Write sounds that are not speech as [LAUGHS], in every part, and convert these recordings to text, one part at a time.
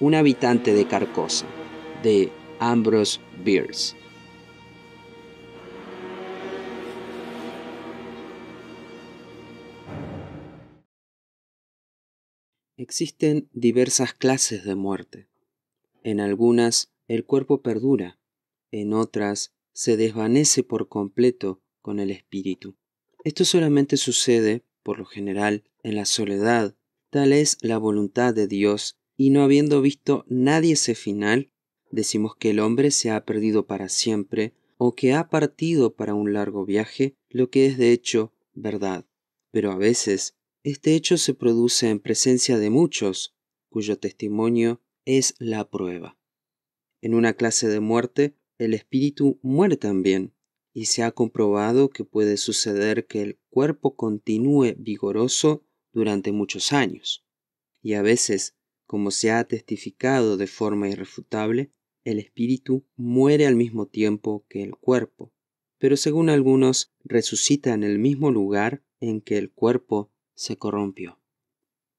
Un habitante de Carcosa, de Ambrose Bierce. Existen diversas clases de muerte. En algunas el cuerpo perdura, en otras se desvanece por completo con el espíritu. Esto solamente sucede, por lo general, en la soledad, tal es la voluntad de Dios y no habiendo visto nadie ese final, decimos que el hombre se ha perdido para siempre o que ha partido para un largo viaje, lo que es de hecho verdad. Pero a veces, este hecho se produce en presencia de muchos, cuyo testimonio es la prueba. En una clase de muerte, el espíritu muere también, y se ha comprobado que puede suceder que el cuerpo continúe vigoroso durante muchos años. Y a veces como se ha testificado de forma irrefutable, el espíritu muere al mismo tiempo que el cuerpo, pero según algunos resucita en el mismo lugar en que el cuerpo se corrompió.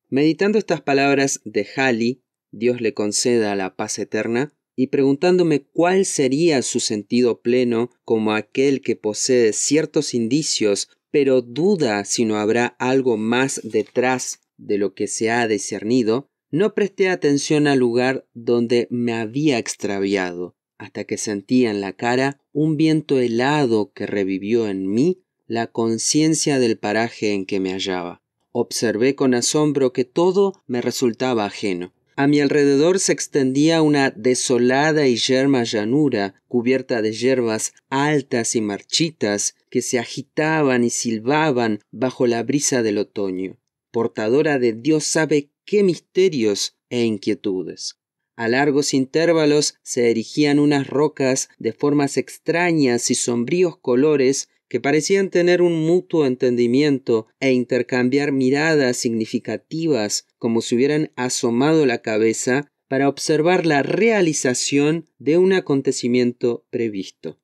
Meditando estas palabras de Halley, Dios le conceda la paz eterna, y preguntándome cuál sería su sentido pleno como aquel que posee ciertos indicios, pero duda si no habrá algo más detrás de lo que se ha discernido, no presté atención al lugar donde me había extraviado, hasta que sentí en la cara un viento helado que revivió en mí la conciencia del paraje en que me hallaba. Observé con asombro que todo me resultaba ajeno. A mi alrededor se extendía una desolada y yerma llanura, cubierta de hierbas altas y marchitas que se agitaban y silbaban bajo la brisa del otoño portadora de Dios sabe qué misterios e inquietudes. A largos intervalos se erigían unas rocas de formas extrañas y sombríos colores que parecían tener un mutuo entendimiento e intercambiar miradas significativas como si hubieran asomado la cabeza para observar la realización de un acontecimiento previsto.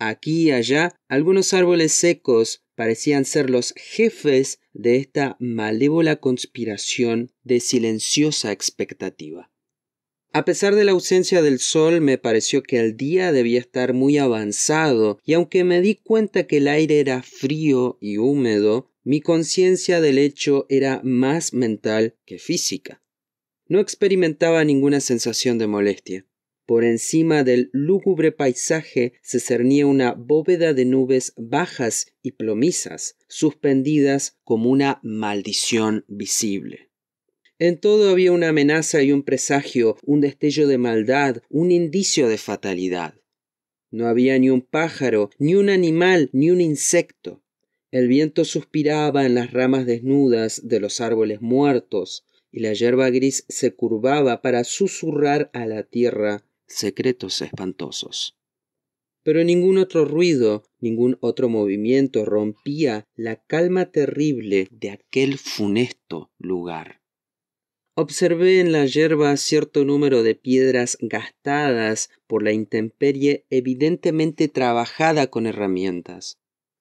Aquí y allá, algunos árboles secos parecían ser los jefes de esta malévola conspiración de silenciosa expectativa. A pesar de la ausencia del sol, me pareció que el día debía estar muy avanzado, y aunque me di cuenta que el aire era frío y húmedo, mi conciencia del hecho era más mental que física. No experimentaba ninguna sensación de molestia. Por encima del lúgubre paisaje se cernía una bóveda de nubes bajas y plomizas, suspendidas como una maldición visible. En todo había una amenaza y un presagio, un destello de maldad, un indicio de fatalidad. No había ni un pájaro, ni un animal, ni un insecto. El viento suspiraba en las ramas desnudas de los árboles muertos, y la yerba gris se curvaba para susurrar a la tierra secretos espantosos. Pero ningún otro ruido, ningún otro movimiento rompía la calma terrible de aquel funesto lugar. Observé en la yerba cierto número de piedras gastadas por la intemperie evidentemente trabajada con herramientas.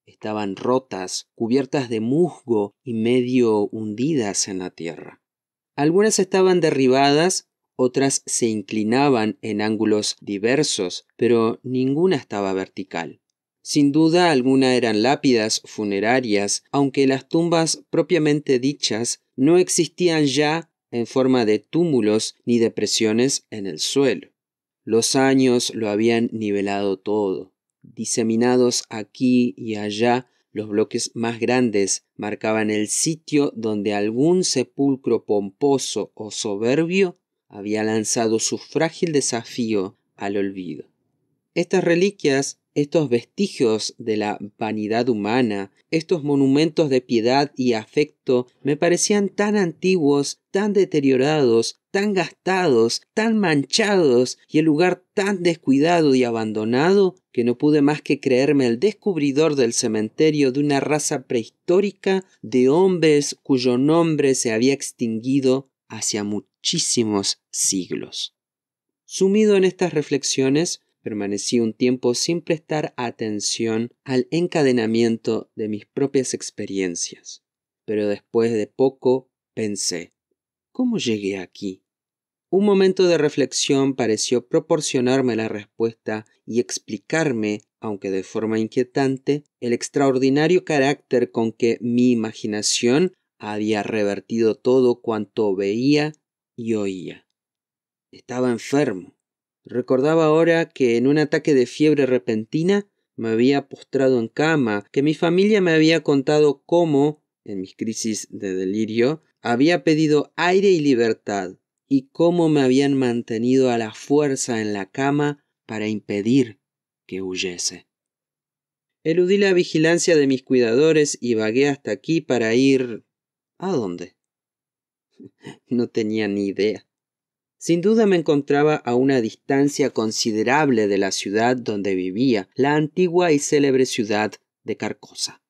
Estaban rotas, cubiertas de musgo y medio hundidas en la tierra. Algunas estaban derribadas otras se inclinaban en ángulos diversos, pero ninguna estaba vertical. Sin duda alguna eran lápidas funerarias, aunque las tumbas propiamente dichas no existían ya en forma de túmulos ni depresiones en el suelo. Los años lo habían nivelado todo. Diseminados aquí y allá, los bloques más grandes marcaban el sitio donde algún sepulcro pomposo o soberbio había lanzado su frágil desafío al olvido. Estas reliquias, estos vestigios de la vanidad humana, estos monumentos de piedad y afecto me parecían tan antiguos, tan deteriorados, tan gastados, tan manchados y el lugar tan descuidado y abandonado que no pude más que creerme el descubridor del cementerio de una raza prehistórica de hombres cuyo nombre se había extinguido hacia muchísimos siglos. Sumido en estas reflexiones, permanecí un tiempo sin prestar atención al encadenamiento de mis propias experiencias. Pero después de poco pensé, ¿cómo llegué aquí? Un momento de reflexión pareció proporcionarme la respuesta y explicarme, aunque de forma inquietante, el extraordinario carácter con que mi imaginación había revertido todo cuanto veía y oía. Estaba enfermo. Recordaba ahora que en un ataque de fiebre repentina me había postrado en cama, que mi familia me había contado cómo, en mis crisis de delirio, había pedido aire y libertad, y cómo me habían mantenido a la fuerza en la cama para impedir que huyese. Eludí la vigilancia de mis cuidadores y vagué hasta aquí para ir ¿A dónde? [LAUGHS] No tenía ni idea. Sin duda me encontraba a una distancia considerable de la ciudad donde vivía, la antigua y célebre ciudad de Carcosa.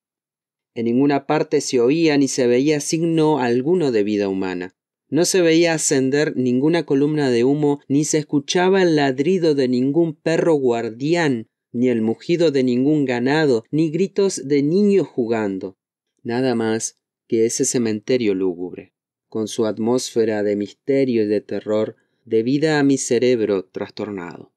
En ninguna parte se oía ni se veía signo alguno de vida humana. No se veía ascender ninguna columna de humo, ni se escuchaba el ladrido de ningún perro guardián, ni el mugido de ningún ganado, ni gritos de niños jugando. Nada más que ese cementerio lúgubre, con su atmósfera de misterio y de terror debida a mi cerebro trastornado.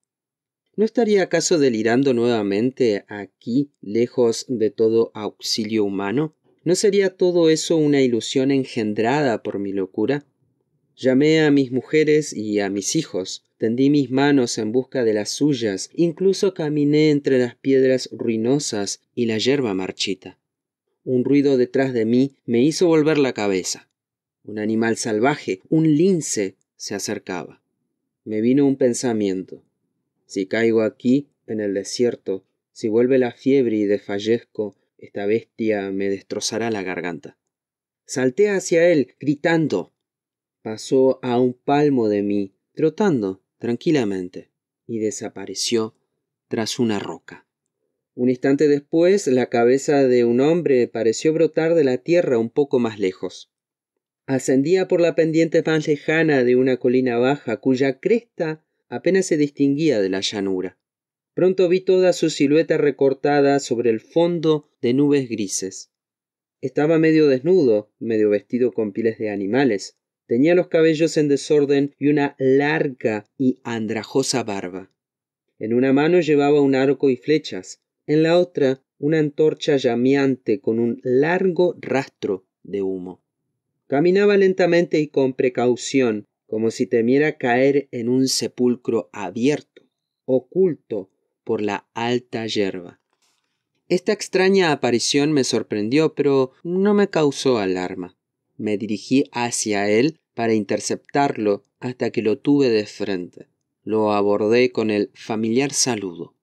¿No estaría acaso delirando nuevamente aquí, lejos de todo auxilio humano? ¿No sería todo eso una ilusión engendrada por mi locura? Llamé a mis mujeres y a mis hijos, tendí mis manos en busca de las suyas, incluso caminé entre las piedras ruinosas y la hierba marchita un ruido detrás de mí me hizo volver la cabeza. Un animal salvaje, un lince, se acercaba. Me vino un pensamiento. Si caigo aquí, en el desierto, si vuelve la fiebre y desfallezco, esta bestia me destrozará la garganta. Salté hacia él, gritando. Pasó a un palmo de mí, trotando tranquilamente, y desapareció tras una roca. Un instante después, la cabeza de un hombre pareció brotar de la tierra un poco más lejos. Ascendía por la pendiente más lejana de una colina baja, cuya cresta apenas se distinguía de la llanura. Pronto vi toda su silueta recortada sobre el fondo de nubes grises. Estaba medio desnudo, medio vestido con pieles de animales. Tenía los cabellos en desorden y una larga y andrajosa barba. En una mano llevaba un arco y flechas, en la otra una antorcha llameante con un largo rastro de humo. Caminaba lentamente y con precaución, como si temiera caer en un sepulcro abierto, oculto por la alta hierba. Esta extraña aparición me sorprendió, pero no me causó alarma. Me dirigí hacia él para interceptarlo hasta que lo tuve de frente. Lo abordé con el familiar saludo.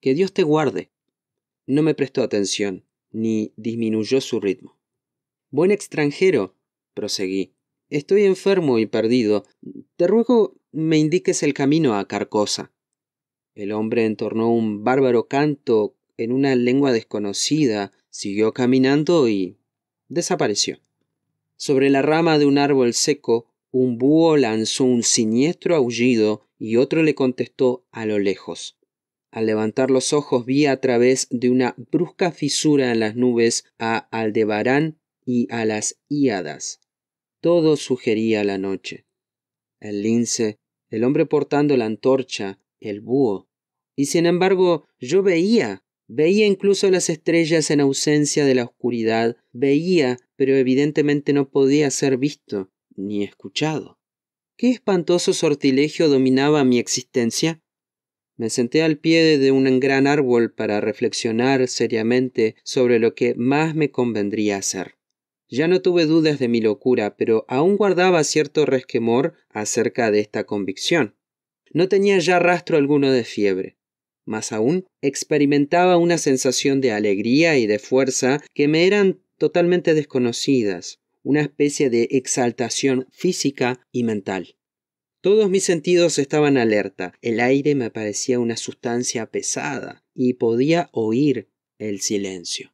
Que Dios te guarde, no me prestó atención, ni disminuyó su ritmo. Buen extranjero, proseguí. Estoy enfermo y perdido. Te ruego me indiques el camino a Carcosa. El hombre entornó un bárbaro canto en una lengua desconocida, siguió caminando y desapareció. Sobre la rama de un árbol seco, un búho lanzó un siniestro aullido y otro le contestó a lo lejos. Al levantar los ojos vi a través de una brusca fisura en las nubes a Aldebarán y a las Híadas. Todo sugería la noche. El lince, el hombre portando la antorcha, el búho. Y sin embargo, yo veía, veía incluso las estrellas en ausencia de la oscuridad, veía, pero evidentemente no podía ser visto ni escuchado. ¿Qué espantoso sortilegio dominaba mi existencia? Me senté al pie de un gran árbol para reflexionar seriamente sobre lo que más me convendría hacer. Ya no tuve dudas de mi locura, pero aún guardaba cierto resquemor acerca de esta convicción. No tenía ya rastro alguno de fiebre. Más aún, experimentaba una sensación de alegría y de fuerza que me eran totalmente desconocidas, una especie de exaltación física y mental. Todos mis sentidos estaban alerta. El aire me parecía una sustancia pesada y podía oír el silencio.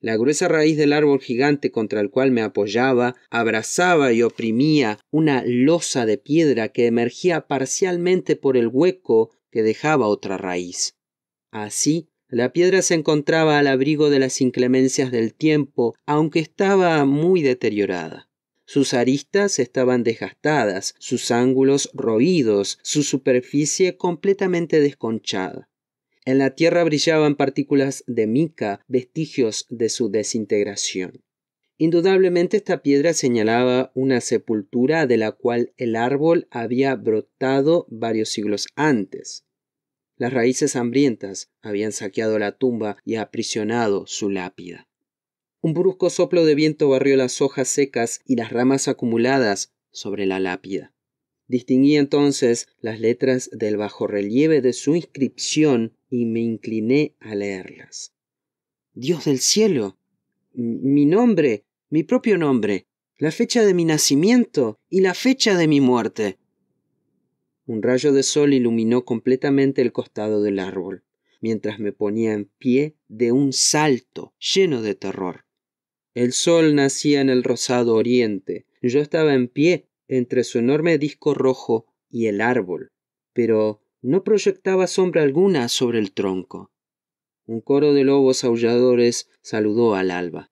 La gruesa raíz del árbol gigante contra el cual me apoyaba abrazaba y oprimía una losa de piedra que emergía parcialmente por el hueco que dejaba otra raíz. Así, la piedra se encontraba al abrigo de las inclemencias del tiempo, aunque estaba muy deteriorada. Sus aristas estaban desgastadas, sus ángulos roídos, su superficie completamente desconchada. En la tierra brillaban partículas de mica, vestigios de su desintegración. Indudablemente esta piedra señalaba una sepultura de la cual el árbol había brotado varios siglos antes. Las raíces hambrientas habían saqueado la tumba y aprisionado su lápida. Un brusco soplo de viento barrió las hojas secas y las ramas acumuladas sobre la lápida. Distinguí entonces las letras del bajorrelieve de su inscripción y me incliné a leerlas. Dios del cielo. Mi nombre, mi propio nombre, la fecha de mi nacimiento y la fecha de mi muerte. Un rayo de sol iluminó completamente el costado del árbol, mientras me ponía en pie de un salto lleno de terror. El sol nacía en el rosado oriente. Yo estaba en pie entre su enorme disco rojo y el árbol, pero no proyectaba sombra alguna sobre el tronco. Un coro de lobos aulladores saludó al alba.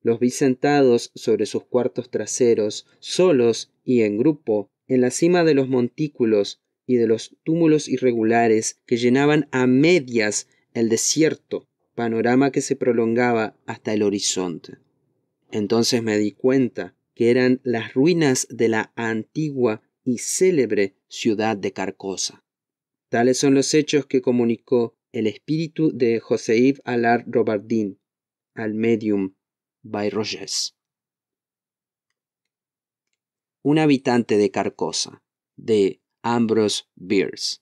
Los vi sentados sobre sus cuartos traseros, solos y en grupo, en la cima de los montículos y de los túmulos irregulares que llenaban a medias el desierto, panorama que se prolongaba hasta el horizonte. Entonces me di cuenta que eran las ruinas de la antigua y célebre ciudad de Carcosa. Tales son los hechos que comunicó el espíritu de Joseib Alar Robardín al medium by Rogers. Un habitante de Carcosa, de Ambrose Beers.